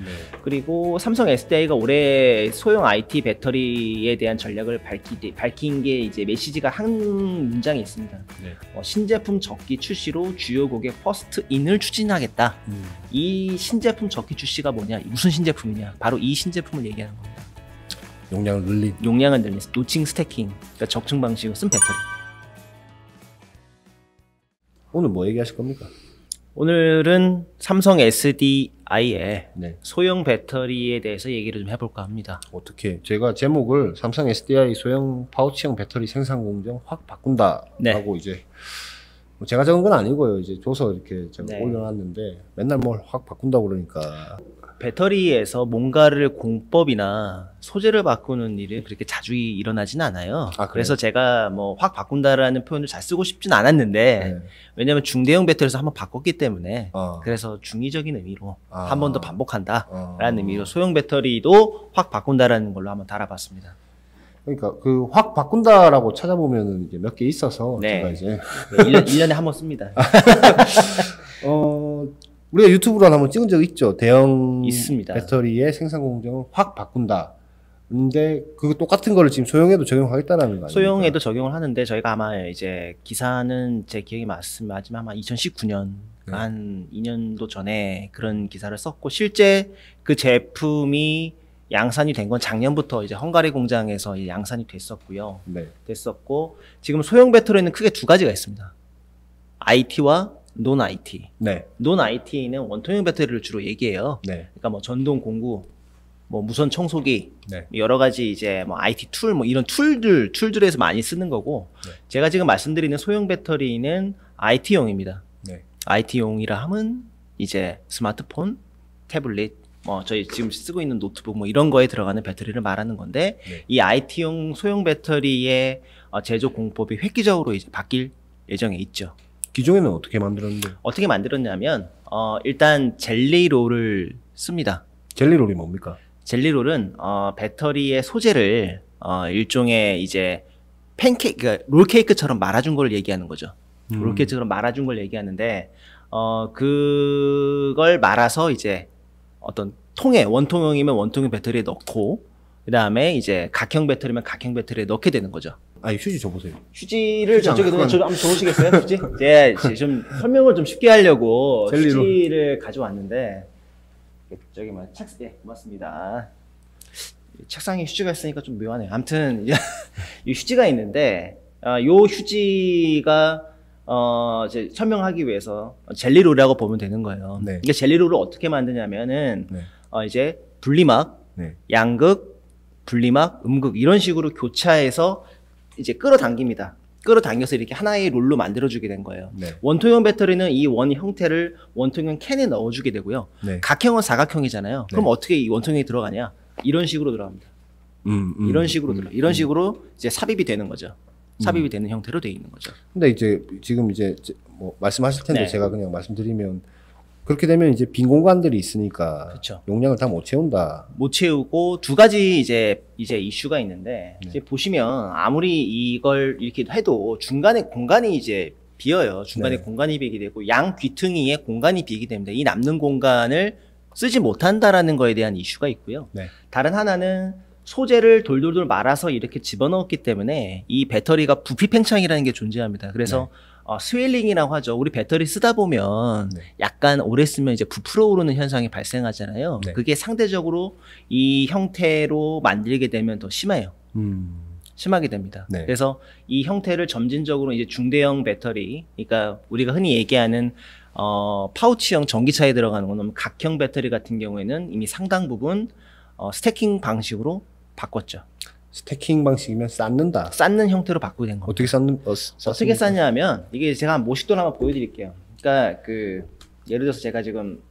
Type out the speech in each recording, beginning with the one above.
네. 그리고 삼성 SDI가 올해 소형 IT 배터리에 대한 전략을 밝히, 밝힌 게 이제 메시지가 한 문장이 있습니다. 네. 어, 신제품 적기 출시로 주요 고객 퍼스트 인을 추진하겠다. 음. 이 신제품 적기 출시가 뭐냐? 무슨 신제품이냐? 바로 이 신제품을 얘기하는 겁니다. 용량을 늘린. 용량을 늘린 노칭 스태킹, 그러니까 적층 방식으로 쓴 배터리. 오늘 뭐 얘기하실 겁니까? 오늘은 삼성 s d 아예 네. 소형 배터리에 대해서 얘기를 좀 해볼까 합니다. 어떻게 제가 제목을 삼성 SDI 소형 파우치형 배터리 생산 공정 확 바꾼다라고 네. 이제 뭐 제가 적은 건 아니고요. 이제 줘서 이렇게 제가 네. 올려놨는데 맨날 뭘 확 바꾼다고 그러니까 배터리에서 뭔가를 공법이나 소재를 바꾸는 일이 그렇게 자주 일어나진 않아요. 아, 그래서 제가 뭐 확 바꾼다라는 표현을 잘 쓰고 싶진 않았는데 네. 왜냐하면 중대형 배터리에서 한번 바꿨기 때문에 어. 그래서 중의적인 의미로 아. 한번 더 반복한다라는 아. 의미로 소형 배터리도 확 바꾼다라는 걸로 한번 달아봤습니다. 그러니까 그 확 바꾼다라고 찾아보면은 이제 몇 개 있어서 네. 제가 이제 네, 1년, 에한 번 씁니다. 우리가 유튜브로 한 번 찍은 적 있죠. 대형 있습니다. 배터리의 생산 공정을 확 바꾼다. 근데 그 똑같은 거를 지금 소형에도 적용하겠다는 거아요 소형에도 적용을 하는데 저희가 아마 이제 기사는 제 기억이 맞으면 아마 2019년 네. 한 2년도 전에 그런 기사를 썼고 실제 그 제품이 양산이 된 건 작년부터 이제 헝가리 공장에서 이제 양산이 됐었고요. 네. 됐었고 지금 소형 배터리는 크게 두 가지가 있습니다. IT와 논 IT. 네. 논 IT는 원통형 배터리를 주로 얘기해요. 네. 그러니까 뭐 전동 공구, 뭐 무선 청소기, 네. 뭐 여러 가지 이제 뭐 IT 툴, 뭐 이런 툴들, 툴들에서 많이 쓰는 거고, 네. 제가 지금 말씀드리는 소형 배터리는 IT용입니다. 네. IT용이라 함은 이제 스마트폰, 태블릿, 뭐 저희 지금 쓰고 있는 노트북 뭐 이런 거에 들어가는 배터리를 말하는 건데, 네. 이 IT용 소형 배터리의 어 제조 공법이 획기적으로 이제 바뀔 예정에 있죠. 기존에는 어떻게 만들었는데? 어떻게 만들었냐면 어, 일단 젤리롤을 씁니다. 젤리롤이 뭡니까? 젤리롤은 어, 배터리의 소재를 어, 일종의 이제 팬케이크, 그러니까 롤케이크처럼 말아준 걸 얘기하는 거죠. 음. 롤케이크처럼 말아준 걸 얘기하는데 어, 그걸 말아서 이제 어떤 통에 원통형이면 원통형 배터리에 넣고 그 다음에 이제 각형 배터리면 각형 배터리에 넣게 되는 거죠. 아니 휴지 줘보세요. 휴지를 저쪽에 놓으면 저 한번 줘보시겠어요? 휴지? 예, 좀 설명을 좀 쉽게 하려고 젤리로. 휴지를 가져왔는데 저기 뭐 책, 예, 고맙습니다. 책상에 휴지가 있으니까 좀 묘하네요. 아무튼 이 휴지가 있는데 아, 요 휴지가 어, 이제 설명하기 위해서 젤리로라고 보면 되는 거예요. 네. 이게 젤리로를 어떻게 만드냐면은 네. 어, 이제 분리막, 네. 양극, 분리막, 음극 이런 식으로 교차해서 이제 끌어당깁니다. 끌어당겨서 이렇게 하나의 롤로 만들어주게 된 거예요. 네. 원통형 배터리는 이 원 형태를 원통형 캔에 넣어주게 되고요. 네. 각형은 사각형이잖아요. 네. 그럼 어떻게 이 원통형이 들어가냐? 이런 식으로 들어갑니다. 음, 음, 이런 식으로 음, 들어. 이런 음. 식으로 이제 삽입이 되는 거죠. 삽입이 음. 되는 형태로 되어 있는 거죠. 근데 이제 지금 이제 뭐 말씀하실 텐데 네. 제가 그냥 말씀드리면 그렇게 되면 이제 빈 공간들이 있으니까 그쵸. 용량을 다 못 채운다. 못 채우고 두 가지 이제 이제 이슈가 있는데 네. 이제 보시면 아무리 이걸 이렇게 해도 중간에 공간이 이제 비어요. 중간에 네. 공간이 비게 되고 양 귀퉁이에 공간이 비게 됩니다. 이 남는 공간을 쓰지 못한다라는 거에 대한 이슈가 있고요. 네. 다른 하나는 소재를 돌돌돌 말아서 이렇게 집어넣었기 때문에 이 배터리가 부피 팽창이라는 게 존재합니다. 그래서 네. 어, 스웰링이라고 하죠. 우리 배터리 쓰다 보면 네. 약간 오래 쓰면 이제 부풀어 오르는 현상이 발생하잖아요. 네. 그게 상대적으로 이 형태로 만들게 되면 더 심해요. 음. 심하게 됩니다. 네. 그래서 이 형태를 점진적으로 이제 중대형 배터리, 그러니까 우리가 흔히 얘기하는 어, 파우치형 전기차에 들어가는 거는 각형 배터리 같은 경우에는 이미 상당 부분 어, 스태킹 방식으로 바꿨죠. 스태킹 방식이면 쌓는다. 쌓는 형태로 바꾸게 된겁 어떻게 쌓는 어, 어떻게 쌓냐면 이게 제가 한5도 한번 보여드릴게요. 그러니까 그 예를 들어서 제가 지금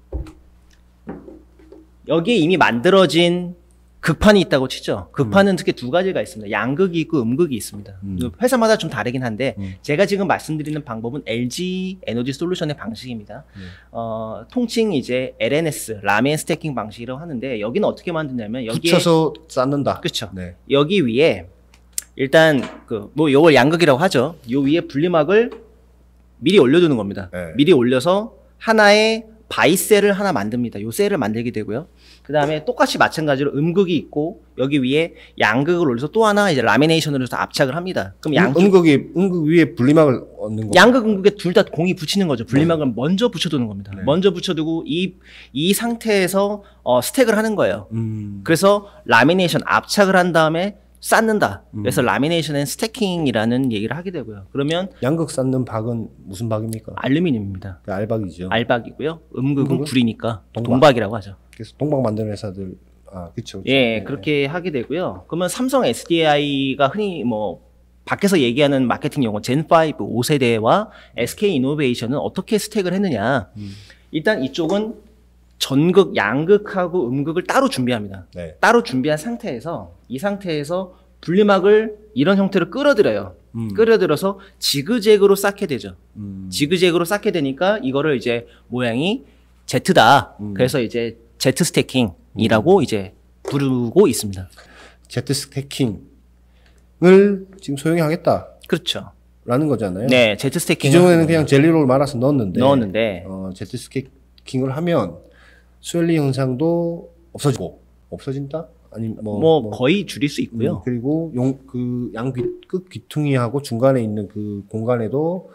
여기에 이미 만들어진 극판이 있다고 치죠. 극판은 음. 특히 두 가지가 있습니다. 양극이 있고 음극이 있습니다. 음. 그 회사마다 좀 다르긴 한데 음. 제가 지금 말씀드리는 방법은 LG 에너지 솔루션의 방식입니다. 음. 어, 통칭 이제 LNS 라멘 스태킹 방식이라고 하는데 여기는 어떻게 만드냐면 여기에 붙여서 쌓는다. 그렇죠. 네. 여기 위에 일단 그 뭐 요걸 양극이라고 하죠. 요 위에 분리막을 미리 올려두는 겁니다. 네. 미리 올려서 하나의 바이셀을 하나 만듭니다. 요 셀을 만들게 되고요. 그 다음에 똑같이 마찬가지로 음극이 있고 여기 위에 양극을 올려서 또 하나 이제 라미네이션으로 해서 압착을 합니다. 그럼 양 음, 극이 음극 위에 분리막을 얹는 거. 양극 음극에 둘 다 공이 붙이는 거죠. 네. 분리막을 네. 먼저 붙여두는 겁니다. 네. 먼저 붙여두고 이 이 상태에서 어, 스택을 하는 거예요. 음. 그래서 라미네이션 압착을 한 다음에 쌓는다. 음. 그래서 라미네이션은 스태킹이라는 얘기를 하게 되고요. 그러면 양극 쌓는 박은 무슨 박입니까? 알루미늄입니다. 네, 알박이죠. 알박이고요. 음극은, 음극 구리니까 동박. 동박이라고 하죠. 그래서 동방 만드는 회사들 아 그렇죠. 예 네. 그렇게 하게 되고요. 그러면 삼성 SDI가 흔히 뭐 밖에서 얘기하는 마케팅 용어 젠5 5세대와 SK 이노베이션은 어떻게 스택을 했느냐. 음. 일단 이쪽은 전극, 양극하고 음극을 따로 준비합니다. 네. 따로 준비한 상태에서 이 상태에서 분리막을 이런 형태로 끌어들여요. 음. 끌어들어서 지그재그로 쌓게 되죠. 음. 지그재그로 쌓게 되니까 이거를 이제 모양이 Z다. 음. 그래서 이제 제트 스태킹이라고 음. 이제 부르고 있습니다. 제트 스태킹을 지금 소용히 하겠다. 그렇죠. 라는 거잖아요. 네, 제트 스태킹. 기존에는 그냥 젤리롤 말아서 넣었는데. 넣었는데. 어, 제트 스태킹을 하면 스웰리 현상도 없어지고 없어진다. 아니 뭐, 뭐, 뭐 거의 줄일 수 있고요. 음, 그리고 용 그 양귀 끝 귀퉁이하고 중간에 있는 그 공간에도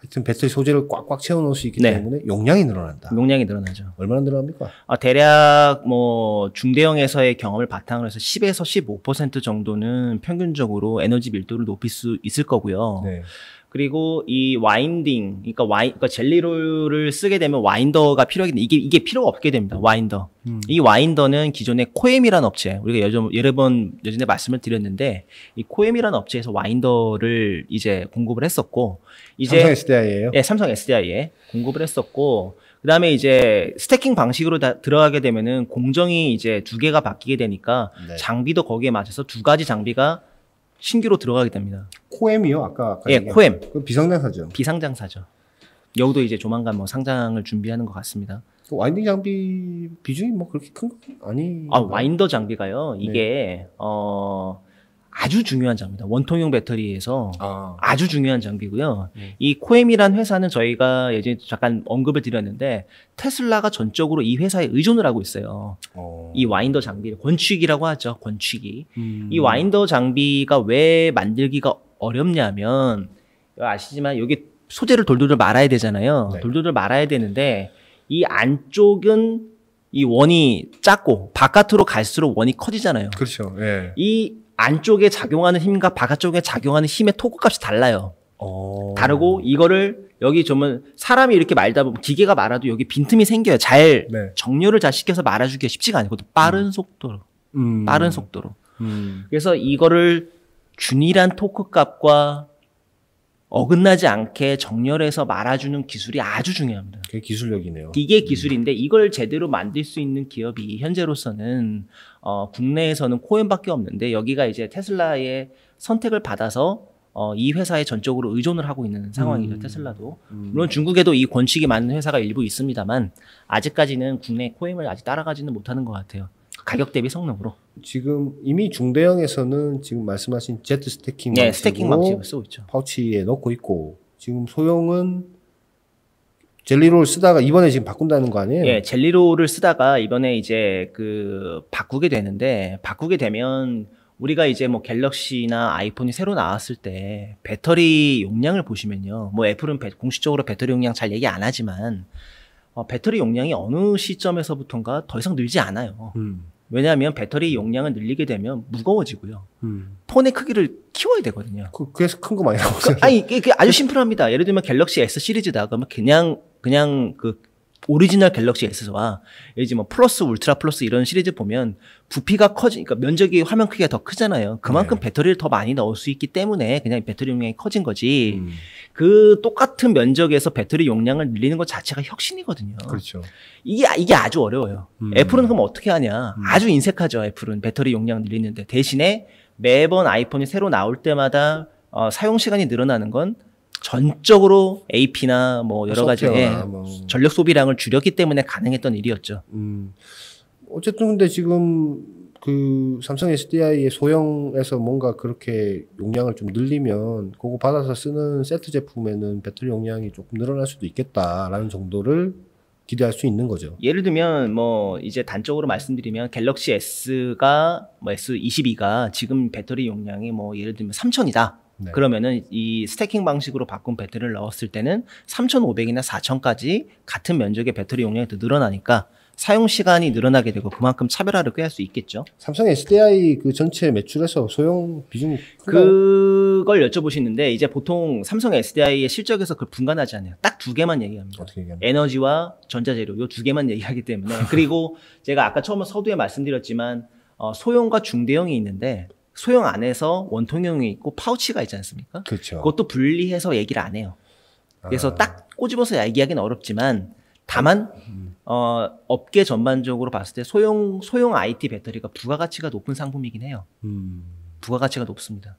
하여튼 배터리 소재를 꽉꽉 채워 놓을수 있기 네. 때문에 용량이 늘어난다. 용량이 늘어나죠. 얼마나 늘어납니까? 아, 대략 뭐 중대형에서의 경험을 바탕으로 해서 10에서 15% 정도는 평균적으로 에너지 밀도를 높일 수 있을 거고요. 네. 그리고 이 와인딩, 그러니까 와인, 그러니까 젤리롤을 쓰게 되면 와인더가 필요하겠는데 이게 이게 필요가 없게 됩니다. 와인더. 음. 이 와인더는 기존의 코엠이라는 업체, 우리가 여전 여러 번 예전에 말씀을 드렸는데 이 코엠이라는 업체에서 와인더를 이제 공급을 했었고 이제 삼성 SDI예요. 예, 삼성 SDI에 공급을 했었고 그다음에 이제 스태킹 방식으로 다 들어가게 되면은 공정이 이제 두 개가 바뀌게 되니까 네. 장비도 거기에 맞춰서 두 가지 장비가 신규로 들어가게 됩니다. 코엠이요? 아까, 예, 코엠. 그 비상장사죠. 비상장사죠. 여우도 이제 조만간 뭐 상장을 준비하는 것 같습니다. 그 와인딩 장비 비중이 뭐 그렇게 큰건 아니. 아 와인더 장비가요. 이게 네. 어 아주 중요한 장비입니다. 원통형 배터리에서 아. 아주 중요한 장비고요. 네. 이 코엠이란 회사는 저희가 예전에 잠깐 언급을 드렸는데 테슬라가 전적으로 이 회사에 의존을 하고 있어요. 오. 어. 이 와인더 장비를 권축이라고 하죠. 권축이. 음. 이 와인더 장비가 왜 만들기가 어렵냐면 아시지만 여기 소재를 돌돌돌 말아야 되잖아요. 네. 돌돌돌 말아야 되는데 이 안쪽은 이 원이 작고 바깥으로 갈수록 원이 커지잖아요. 그렇죠. 예. 이 안쪽에 작용하는 힘과 바깥쪽에 작용하는 힘의 토크값이 달라요. 오. 어. 다르고 이거를 여기 좀 사람이 이렇게 말다 보면 기계가 말아도 여기 빈틈이 생겨요. 잘 네. 정렬을 잘 시켜서 말아주기가 쉽지가 않고 빠른 음. 속도로, 음. 빠른 속도로. 음. 그래서 이거를 균일한 토크값과 어긋나지 않게 정렬해서 말아주는 기술이 아주 중요합니다. 그게 기술력이네요. 이게 음. 기술인데 이걸 제대로 만들 수 있는 기업이 현재로서는 어, 국내에서는 코엠밖에 없는데 여기가 이제 테슬라의 선택을 받아서 어, 이 회사에 전적으로 의존을 하고 있는 상황이죠 음. 테슬라도 음. 물론 중국에도 이 권칙이 맞는 회사가 일부 있습니다만 아직까지는 국내 코엠을 아직 따라가지는 못하는 것 같아요 가격 대비 성능으로 지금 이미 중대형에서는 지금 말씀하신 제트 스태킹 네, 스태킹 방식을 쓰고 있죠. 파우치에 넣고 있고 지금 소형은 젤리롤 쓰다가 이번에 지금 바꾼다는 거 아니에요? 예, 젤리롤을 쓰다가 이번에 이제 그 바꾸게 되는데 바꾸게 되면 우리가 이제 뭐 갤럭시나 아이폰이 새로 나왔을 때 배터리 용량을 보시면요. 뭐 애플은 배, 공식적으로 배터리 용량 잘 얘기 안 하지만 어, 배터리 용량이 어느 시점에서부턴가 더 이상 늘지 않아요. 음. 왜냐하면 배터리 용량을 늘리게 되면 무거워지고요. 음. 폰의 크기를 키워야 되거든요. 그, 그래서 큰 거 많이 나오세요. 그, 아니, 그 이게 아주 심플합니다. 예를 들면 갤럭시 S 시리즈다. 그러면 그냥, 그냥 그 오리지널 갤럭시 S와 이제 뭐 플러스, 울트라 플러스 이런 시리즈 보면 부피가 커지니까 그러니까 면적이 화면 크기가 더 크잖아요. 그만큼 네. 배터리를 더 많이 넣을 수 있기 때문에 그냥 배터리 용량이 커진 거지. 음. 그 똑같은 면적에서 배터리 용량을 늘리는 것 자체가 혁신이거든요. 그렇죠. 이게 이게 아주 어려워요. 음. 애플은 그럼 어떻게 하냐? 음. 아주 인색하죠. 애플은 배터리 용량 늘리는데 대신에 매번 아이폰이 새로 나올 때마다 어, 사용 시간이 늘어나는 건 전적으로 AP나 뭐 여러 가지 예, 뭐. 전력 소비량을 줄였기 때문에 가능했던 일이었죠. 음. 어쨌든 근데 지금 그 삼성 SDI의 소형에서 뭔가 그렇게 용량을 좀 늘리면 그거 받아서 쓰는 세트 제품에는 배터리 용량이 조금 늘어날 수도 있겠다라는 정도를 기대할 수 있는 거죠. 예를 들면 뭐 이제 단적으로 말씀드리면 갤럭시 S가 뭐 S22가 지금 배터리 용량이 뭐 예를 들면 3000이다. 네. 그러면은 이 스태킹 방식으로 바꾼 배터리를 넣었을 때는 3,500이나 4,000까지 같은 면적의 배터리 용량이 더 늘어나니까 사용 시간이 늘어나게 되고 그만큼 차별화를 꾀할 수 있겠죠. 삼성 SDI 그 전체 매출에서 소형 비중이 그걸 여쭤보시는데 이제 보통 삼성 SDI의 실적에서 그걸 분간하지 않아요. 딱 두 개만 얘기합니다. 어떻게 얘기합니까? 에너지와 전자재료 요 두 개만 얘기하기 때문에 그리고 제가 아까 처음에 서두에 말씀드렸지만 어, 소형과 중대형이 있는데 소형 안에서 원통형이 있고 파우치가 있지 않습니까? 그렇죠. 그것도 분리해서 얘기를 안 해요. 그래서 아. 딱 꼬집어서 얘기하기는 어렵지만 다만 음. 어, 업계 전반적으로 봤을 때 소형 소형 IT 배터리가 부가가치가 높은 상품이긴 해요. 음. 부가가치가 높습니다.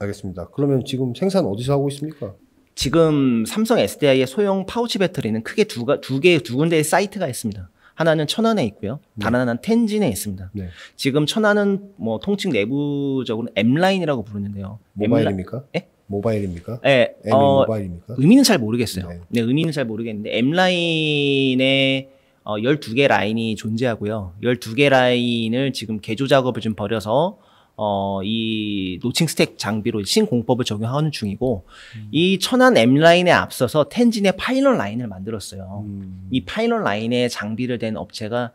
알겠습니다. 그러면 지금 생산 어디서 하고 있습니까? 지금 삼성 SDI의 소형 파우치 배터리는 크게 두, 두 개, 두 군데의 사이트가 있습니다. 하나는 천안에 있고요. 네. 다른 하나는 텐진에 있습니다. 네. 지금 천안은 뭐 통칭 내부적으로 M 라인이라고 부르는데요. 모바일입니까? 예? 모바일입니까? 네, 어, 모바일입니까? 의미는 잘 모르겠어요. 네. 네. 의미는 잘 모르겠는데 M 라인에 어, 12개 라인이 존재하고요. 12개 라인을 지금 개조 작업을 좀 벌여서 어, 이 노칭 스택 장비로 신공법을 적용하는 중이고, 음. 이 천안 M 라인에 앞서서 텐진의 파이널 라인을 만들었어요. 음. 이파이널 라인에 장비를 댄 업체가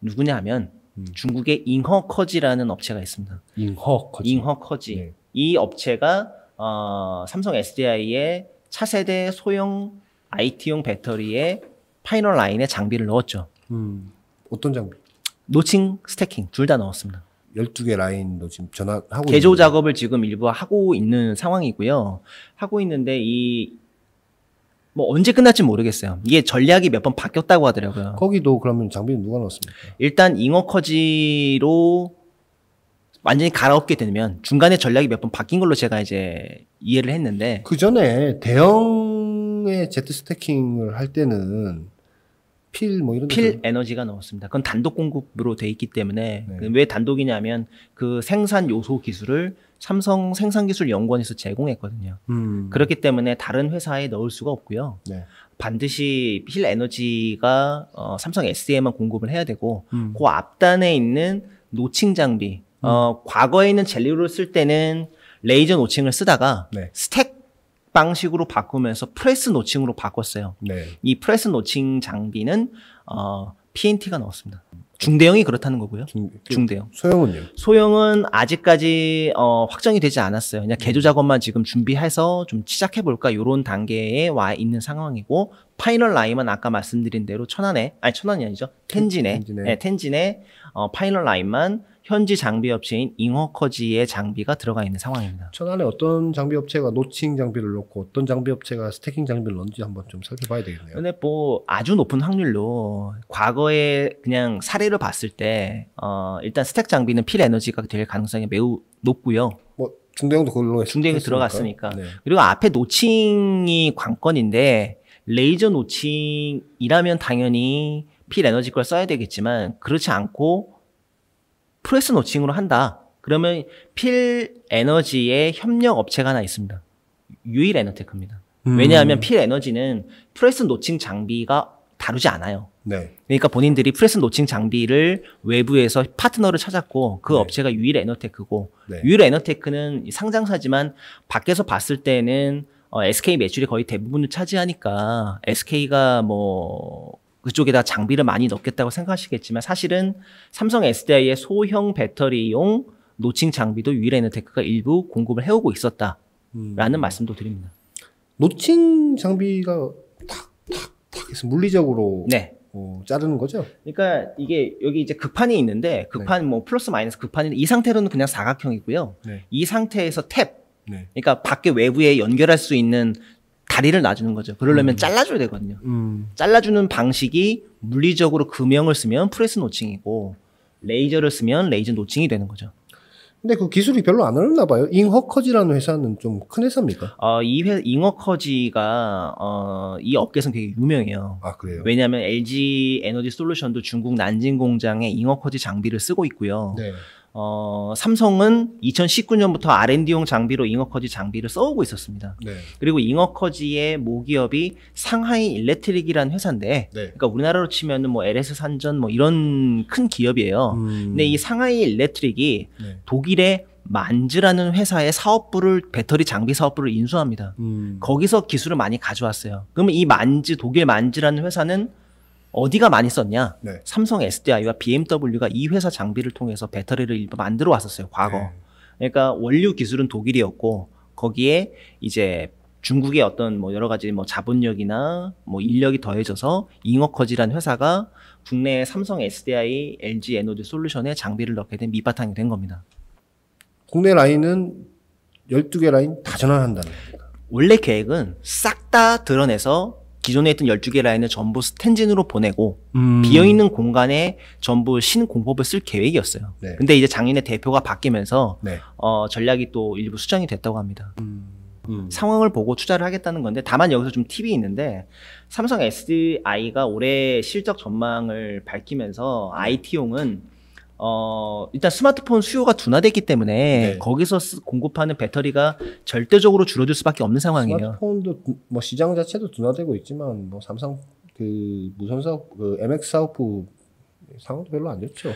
누구냐 하면, 음. 중국의 잉허커지라는 업체가 있습니다. 잉허커지. 잉허커지. 네. 이 업체가, 어, 삼성 SDI의 차세대 소형 IT용 배터리에 파이널 라인에 장비를 넣었죠. 음. 어떤 장비? 노칭 스태킹 둘 다 넣었습니다. 12개 라인도 지금 전환하고 개조 있는데. 작업을 지금 일부 하고 있는 상황이고요. 하고 있는데 이 뭐 언제 끝날지 모르겠어요. 이게 전략이 몇 번 바뀌었다고 하더라고요. 거기도 그러면 장비는 누가 넣었습니까? 일단 잉어커지로 완전히 갈아엎게 되면 중간에 전략이 몇 번 바뀐 걸로 제가 이제 이해를 했는데 그 전에 대형의 제트 스태킹을 할 때는 필뭐 이런 필 에너지가 넣었습니다. 그건 단독 공급으로 돼 있기 때문에 네. 그 왜 단독이냐면 그 생산 요소 기술을 삼성 생산기술연구원에서 제공했거든요. 음. 그렇기 때문에 다른 회사에 넣을 수가 없고요. 네. 반드시 필 에너지가 어, 삼성 SD에만 공급을 해야 되고 음. 그 앞단에 있는 노칭 장비. 어, 음. 어, 과거에 있는 젤리로쓸 때는 레이저 노칭을 쓰다가 네. 스택 방식으로 바꾸면서 프레스 노칭으로 바꿨어요. 네. 이 프레스 노칭 장비는 어, PNT가 나왔습니다. 중대형이 그렇다는 거고요. 중, 대형 소형은요? 소형은 아직까지 어, 확정이 되지 않았어요. 그냥 음. 개조 작업만 지금 준비해서 좀 시작해 볼까 이런 단계에 와 있는 상황이고 파이널 라인만 아까 말씀드린 대로 천안에 아니 천안이 아니죠 텐진에 텐진에, 네, 텐진에 어, 파이널 라인만 현지 장비 업체인 잉어커지의 장비가 들어가 있는 상황입니다. 천안에 어떤 장비 업체가 노칭 장비를 넣고 어떤 장비 업체가 스태킹 장비를 넣는지 한번 좀 살펴봐야 되겠네요. 근데 뭐 아주 높은 확률로 과거에 그냥 사례를 봤을 때 어, 일단 스택 장비는 필 에너지가 될 가능성이 매우 높고요. 뭐 중대형도 그걸로 중대형이 들어갔으니까. 네. 그리고 앞에 노칭이 관건인데 레이저 노칭이라면 당연히 필 에너지 걸 써야 되겠지만 그렇지 않고 프레스 노칭으로 한다. 그러면 필 에너지의 협력 업체가 하나 있습니다. 유일 에너테크입니다. 음. 왜냐하면 필 에너지는 프레스 노칭 장비가 다루지 않아요. 네. 그러니까 본인들이 프레스 노칭 장비를 외부에서 파트너를 찾았고 그 네. 업체가 유일 에너테크고 네. 유일 에너테크는 상장사지만 밖에서 봤을 때는 어, SK 매출이 거의 대부분을 차지하니까 SK가 뭐 그쪽에다 장비를 많이 넣겠다고 생각하시겠지만 사실은 삼성 SDI의 소형 배터리용 노칭 장비도 유일 에너테크가 일부 공급을 해오고 있었다라는 음. 말씀도 드립니다. 노칭 장비가 탁 탁탁 해서 물리적으로 네. 어, 자르는 거죠? 그러니까 이게 여기 이제 극판이 있는데 극판 네. 뭐 플러스 마이너스 극판인데 이 상태로는 그냥 사각형이고요. 네. 이 상태에서 탭 네. 그러니까 밖에 외부에 연결할 수 있는 다리를 놔주는 거죠. 그러려면 음. 잘라줘야 되거든요. 음. 잘라주는 방식이 물리적으로 금형을 쓰면 프레스 노칭이고 레이저를 쓰면 레이저 노칭이 되는 거죠. 근데 그 기술이 별로 안 어렵나 봐요. 잉허커지라는 회사는 좀 큰 회사입니까? 어, 이 회, 잉허커지가, 어, 이 업계에서 되게 유명해요. 아, 그래요? 왜냐면 하 LG 에너지 솔루션도 중국 난징 공장에 잉허커지 장비를 쓰고 있고요. 네. 어, 삼성은 2019년부터 R&D용 장비로 잉어커지 장비를 써오고 있었습니다. 네. 그리고 잉어커지의 모기업이 상하이 일렉트릭이라는 회사인데, 네. 그러니까 우리나라로 치면은 뭐 LS 산전 뭐 이런 큰 기업이에요. 음. 근데 이 상하이 일렉트릭이 네. 독일의 만즈라는 회사의 사업부를 배터리 장비 사업부를 인수합니다. 음. 거기서 기술을 많이 가져왔어요. 그러면 이 만즈 독일 만즈라는 회사는 어디가 많이 썼냐? 네. 삼성 SDI와 BMW가 이 회사 장비를 통해서 배터리를 일부 만들어 왔었어요, 과거. 네. 그러니까 원료 기술은 독일이었고 거기에 이제 중국의 어떤 뭐 여러 가지 뭐 자본력이나 뭐 인력이 더해져서 잉어커지란 회사가 국내 삼성 SDI, LG 에너지 솔루션에 장비를 넣게 된 밑바탕이 된 겁니다. 국내 라인은 12개 라인 다 전환한다는 겁니다. 원래 계획은 싹 다 드러내서 기존에 있던 12개 라인을 전부 스탠진으로 보내고 음. 비어있는 공간에 전부 신공법을 쓸 계획이었어요. 네. 근데 이제 장인의 대표가 바뀌면서 네. 어, 전략이 또 일부 수정이 됐다고 합니다. 음. 음. 상황을 보고 투자를 하겠다는 건데 다만 여기서 좀 팁이 있는데 삼성 SDI가 올해 실적 전망을 밝히면서 IT용은 네. 어, 일단 스마트폰 수요가 둔화됐기 때문에 네. 거기서 공급하는 배터리가 절대적으로 줄어들 수밖에 없는 상황이에요. 스마트폰도 뭐 시장 자체도 둔화되고 있지만 뭐 삼성 그 무선 사업 그 MX 사업부 상황도 별로 안 좋죠.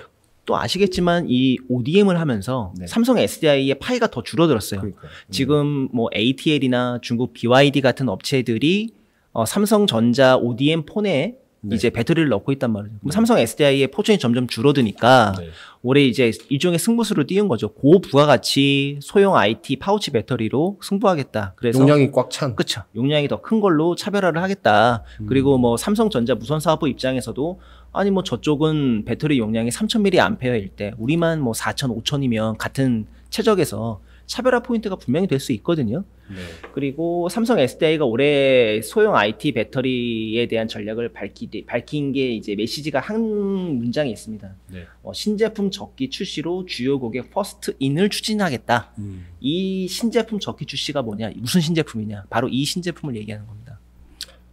또 아시겠지만 이 ODM을 하면서 네. 삼성 SDI의 파이가 더 줄어들었어요. 그러니까. 음. 지금 뭐 ATL이나 중국 BYD 같은 업체들이 어, 삼성전자 ODM 폰에 네. 이제 배터리를 넣고 있단 말이죠. 그럼 삼성 SDI의 포션이 점점 줄어드니까 네. 올해 이제 일종의 승부수를 띄운 거죠. 고부가가치 소형 IT 파우치 배터리로 승부하겠다. 그래서 용량이 꽉 찬. 그렇죠. 용량이 더 큰 걸로 차별화를 하겠다. 음. 그리고 뭐 삼성전자 무선 사업부 입장에서도 아니 뭐 저쪽은 배터리 용량이 3,000mAh일 때 우리만 뭐 4,000, 5,000이면 같은 최적에서 차별화 포인트가 분명히 될 수 있거든요. 네. 그리고 삼성 SDI가 올해 소형 IT 배터리에 대한 전략을 밝히, 밝힌 게 이제 메시지가 한 문장이 있습니다. 네. 어, 신제품 적기 출시로 주요 고객 퍼스트 인을 추진하겠다. 음. 이 신제품 적기 출시가 뭐냐? 무슨 신제품이냐? 바로 이 신제품을 얘기하는 겁니다.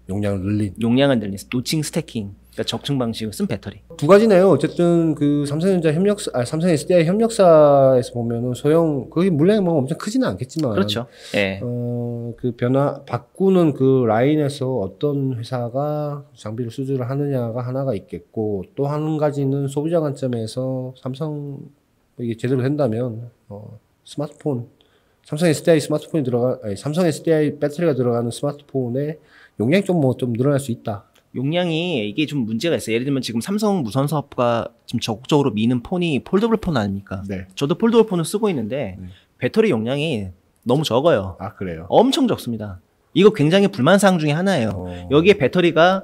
용량을 늘린. 용량을 늘린 노칭 스태킹. 그러니까 적층 방식을 쓴 배터리. 두 가지네요. 어쨌든 그 삼성전자 협력사, 아, 삼성 SDI 협력사에서 보면은 소형 거기 물량이 뭐 엄청 크지는 않겠지만, 그렇죠. 예. 어그 변화 바꾸는 그 라인에서 어떤 회사가 장비를 수주를 하느냐가 하나가 있겠고 또 한 가지는 소비자 관점에서 삼성 뭐 이게 제대로 된다면 어, 스마트폰 삼성 SDI 스마트폰이 들어가 아니, 삼성 SDI 배터리가 들어가는 스마트폰의 용량이 좀 뭐좀 뭐 좀 늘어날 수 있다. 용량이 이게 좀 문제가 있어요. 예를 들면 지금 삼성 무선 사업과 지금 적극적으로 미는 폰이 폴더블 폰 아닙니까? 네. 저도 폴더블 폰을 쓰고 있는데 네. 배터리 용량이 너무 적어요. 아 그래요? 엄청 적습니다. 이거 굉장히 불만 사항 중에 하나예요. 어... 여기에 배터리가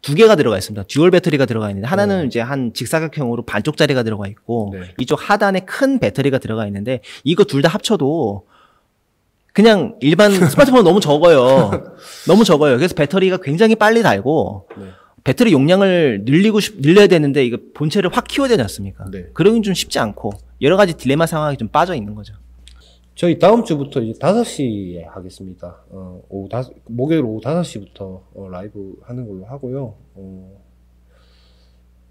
두 개가 들어가 있습니다. 듀얼 배터리가 들어가 있는데 하나는 어. 이제 한 직사각형으로 반쪽짜리가 들어가 있고 네. 이쪽 하단에 큰 배터리가 들어가 있는데 이거 둘 다 합쳐도 그냥 일반 스마트폰 너무 적어요. 너무 적어요. 그래서 배터리가 굉장히 빨리 달고 네. 배터리 용량을 늘리고 싶, 늘려야 되는데 이거 본체를 확 키워야 되지 않습니까? 네. 그러긴 좀 쉽지 않고 여러 가지 딜레마 상황이 좀 빠져 있는 거죠. 저희 다음 주부터 이제 5시에 하겠습니다. 어, 오후 다, 목요일 오후 5시부터 어, 라이브 하는 걸로 하고요. 어,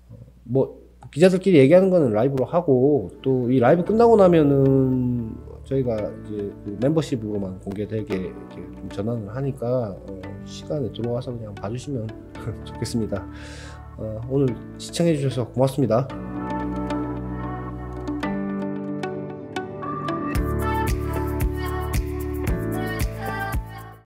어, 뭐 기자들끼리 얘기하는 거는 라이브로 하고 또 이 라이브 끝나고 나면은 저희가 이제 그 멤버십으로만 공개되게 이렇게 좀 전환을 하니까 어, 시간에 들어와서 그냥 봐주시면 좋겠습니다. 어, 오늘 시청해주셔서 고맙습니다.